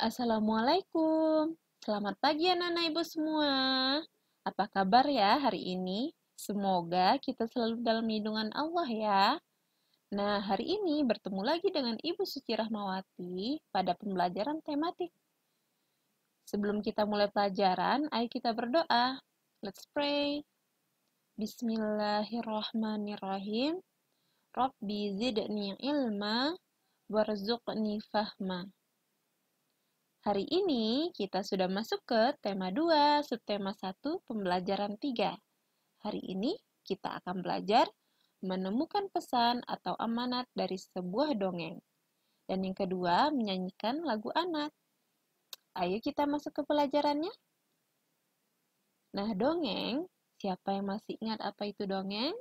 Assalamualaikum. Selamat pagi anak-anak ibu semua. Apa kabar ya hari ini? Semoga kita selalu dalam lindungan Allah ya. Nah, hari ini bertemu lagi dengan Ibu Suci Rahmawati pada pembelajaran tematik. Sebelum kita mulai pelajaran, ayo kita berdoa. Let's pray. Bismillahirrahmanirrahim. Rabbi zidni ilma warzuqni fahma. Hari ini kita sudah masuk ke tema 2, subtema 1, pembelajaran 3. Hari ini kita akan belajar menemukan pesan atau amanat dari sebuah dongeng. Dan yang kedua, menyanyikan lagu anak. Ayo kita masuk ke pelajarannya. Nah, dongeng, siapa yang masih ingat apa itu dongeng?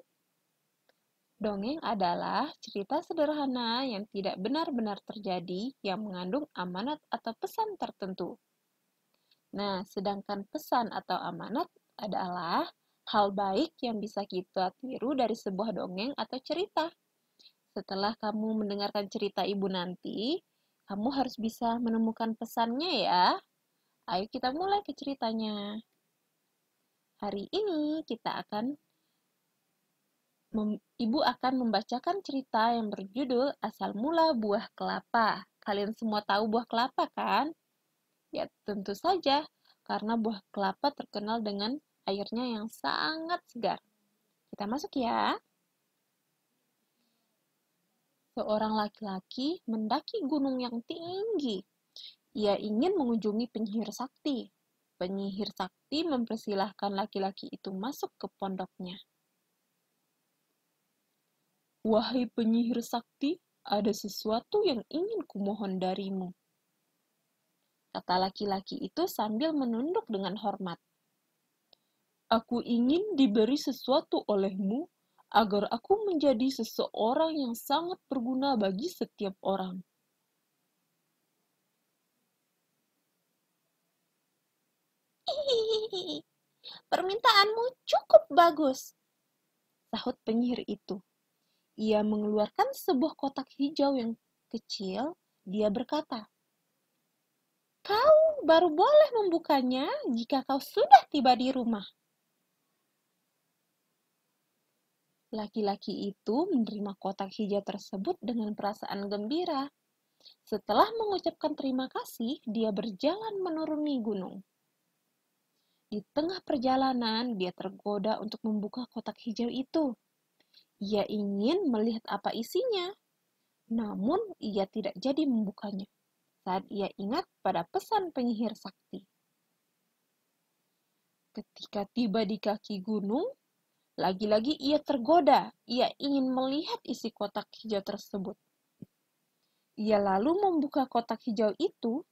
Dongeng adalah cerita sederhana yang tidak benar-benar terjadi yang mengandung amanat atau pesan tertentu. Nah, sedangkan pesan atau amanat adalah hal baik yang bisa kita tiru dari sebuah dongeng atau cerita. Setelah kamu mendengarkan cerita ibu nanti, kamu harus bisa menemukan pesannya ya. Ayo kita mulai ke ceritanya. Hari ini kita akan ibu akan membacakan cerita yang berjudul Asal Mula Buah Kelapa. Kalian semua tahu buah kelapa kan? Ya, tentu saja, karena buah kelapa terkenal dengan airnya yang sangat segar. Kita masuk ya. Seorang laki-laki mendaki gunung yang tinggi. Ia ingin mengunjungi penyihir sakti. Penyihir sakti mempersilahkan laki-laki itu masuk ke pondoknya. Wahai penyihir sakti, ada sesuatu yang ingin kumohon darimu. Kata laki-laki itu sambil menunduk dengan hormat. Aku ingin diberi sesuatu olehmu agar aku menjadi seseorang yang sangat berguna bagi setiap orang. Permintaanmu cukup bagus, sahut penyihir itu ia mengeluarkan sebuah kotak hijau yang kecil, dia berkata, Kau baru boleh membukanya jika kau sudah tiba di rumah. Laki-laki itu menerima kotak hijau tersebut dengan perasaan gembira. Setelah mengucapkan terima kasih, dia berjalan menuruni gunung. Di tengah perjalanan, dia tergoda untuk membuka kotak hijau itu ia ingin melihat apa isinya, namun ia tidak jadi membukanya saat ia ingat pada pesan penyihir sakti. Ketika tiba di kaki gunung, lagi-lagi ia tergoda. Ia ingin melihat isi kotak hijau tersebut. Ia lalu membuka kotak hijau itu.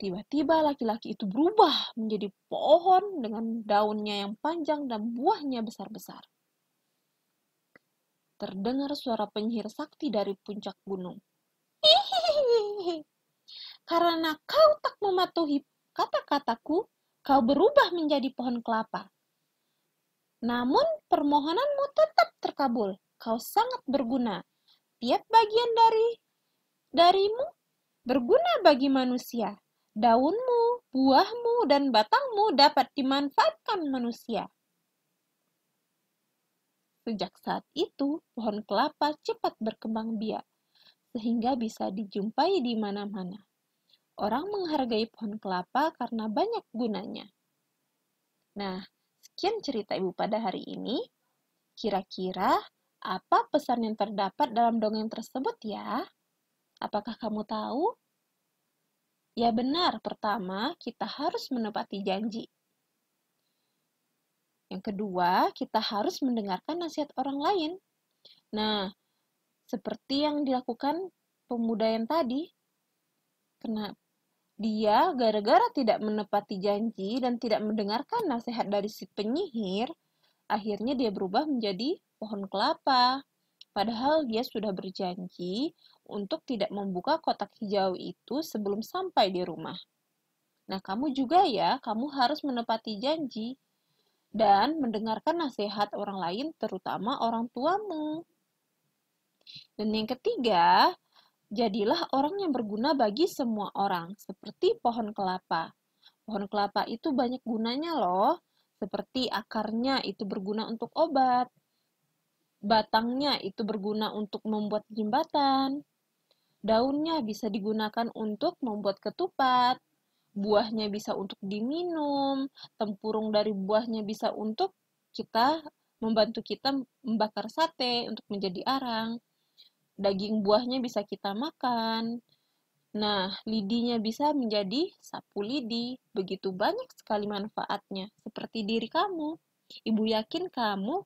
Tiba-tiba laki-laki itu berubah menjadi pohon dengan daunnya yang panjang dan buahnya besar-besar. Terdengar suara penyihir sakti dari puncak gunung. Hihihi. Karena kau tak mematuhi kata-kataku, kau berubah menjadi pohon kelapa. Namun permohonanmu tetap terkabul. Kau sangat berguna. Tiap bagian dari darimu berguna bagi manusia. Daunmu, buahmu, dan batangmu dapat dimanfaatkan manusia. Sejak saat itu, pohon kelapa cepat berkembang biak, sehingga bisa dijumpai di mana-mana. Orang menghargai pohon kelapa karena banyak gunanya. Nah, sekian cerita Ibu pada hari ini. Kira-kira apa pesan yang terdapat dalam dongeng tersebut ya? Apakah kamu tahu? Ya benar, pertama kita harus menepati janji. Yang kedua, kita harus mendengarkan nasihat orang lain. Nah, seperti yang dilakukan pemuda yang tadi, kena dia gara-gara tidak menepati janji dan tidak mendengarkan nasihat dari si penyihir, akhirnya dia berubah menjadi pohon kelapa. Padahal dia sudah berjanji untuk tidak membuka kotak hijau itu sebelum sampai di rumah. Nah, kamu juga ya, kamu harus menepati janji dan mendengarkan nasihat orang lain, terutama orang tuamu. Dan yang ketiga, jadilah orang yang berguna bagi semua orang, seperti pohon kelapa. Pohon kelapa itu banyak gunanya loh, seperti akarnya itu berguna untuk obat, batangnya itu berguna untuk membuat jembatan, daunnya bisa digunakan untuk membuat ketupat, buahnya bisa untuk diminum, tempurung dari buahnya bisa untuk kita membantu kita membakar sate untuk menjadi arang. Daging buahnya bisa kita makan. Nah, lidinya bisa menjadi sapu lidi. Begitu banyak sekali manfaatnya, seperti diri kamu. Ibu yakin kamu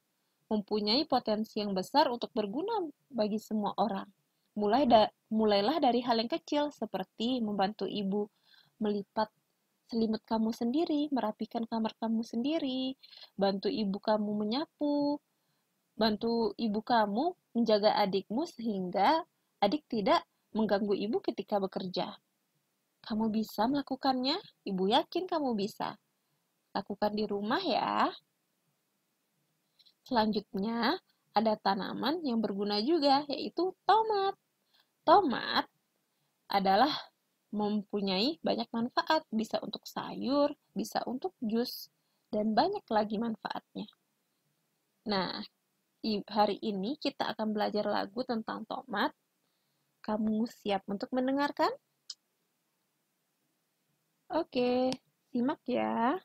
mempunyai potensi yang besar untuk berguna bagi semua orang. Mulai da mulailah dari hal yang kecil seperti membantu ibu melipat selimut kamu sendiri, merapikan kamar kamu sendiri, bantu ibu kamu menyapu, bantu ibu kamu menjaga adikmu sehingga adik tidak mengganggu ibu ketika bekerja. Kamu bisa melakukannya, ibu yakin kamu bisa. Lakukan di rumah ya. Selanjutnya, ada tanaman yang berguna juga, yaitu tomat. Tomat adalah mempunyai banyak manfaat, bisa untuk sayur, bisa untuk jus, dan banyak lagi manfaatnya. Nah, hari ini kita akan belajar lagu tentang tomat. Kamu siap untuk mendengarkan? Oke, simak ya.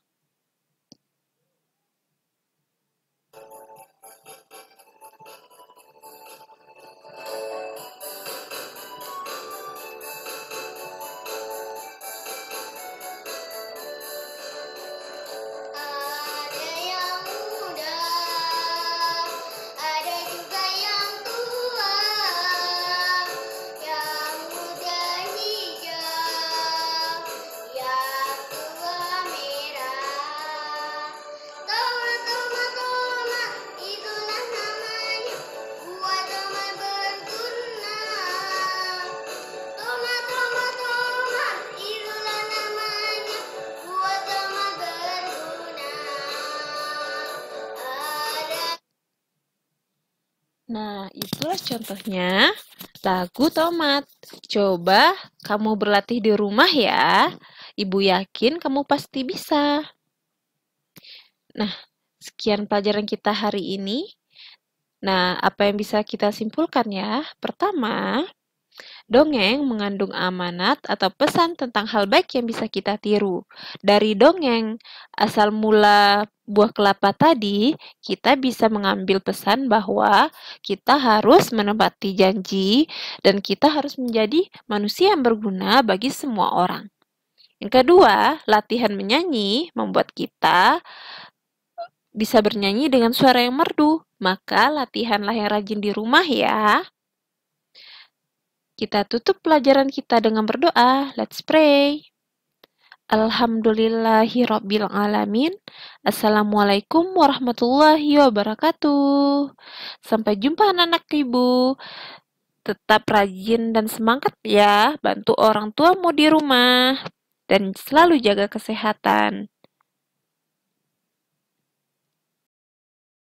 Nah, itulah contohnya lagu tomat. Coba kamu berlatih di rumah ya. Ibu yakin kamu pasti bisa. Nah, sekian pelajaran kita hari ini. Nah, apa yang bisa kita simpulkan ya? Pertama, dongeng mengandung amanat atau pesan tentang hal baik yang bisa kita tiru. Dari dongeng, asal mula buah kelapa tadi, kita bisa mengambil pesan bahwa kita harus menepati janji dan kita harus menjadi manusia yang berguna bagi semua orang. Yang kedua, latihan menyanyi membuat kita bisa bernyanyi dengan suara yang merdu. Maka latihanlah yang rajin di rumah ya. Kita tutup pelajaran kita dengan berdoa. Let's pray. Alhamdulillahirrabbilalamin. Assalamualaikum warahmatullahi wabarakatuh. Sampai jumpa anak-anak ibu. Tetap rajin dan semangat ya, bantu orang tuamu di rumah. Dan selalu jaga kesehatan.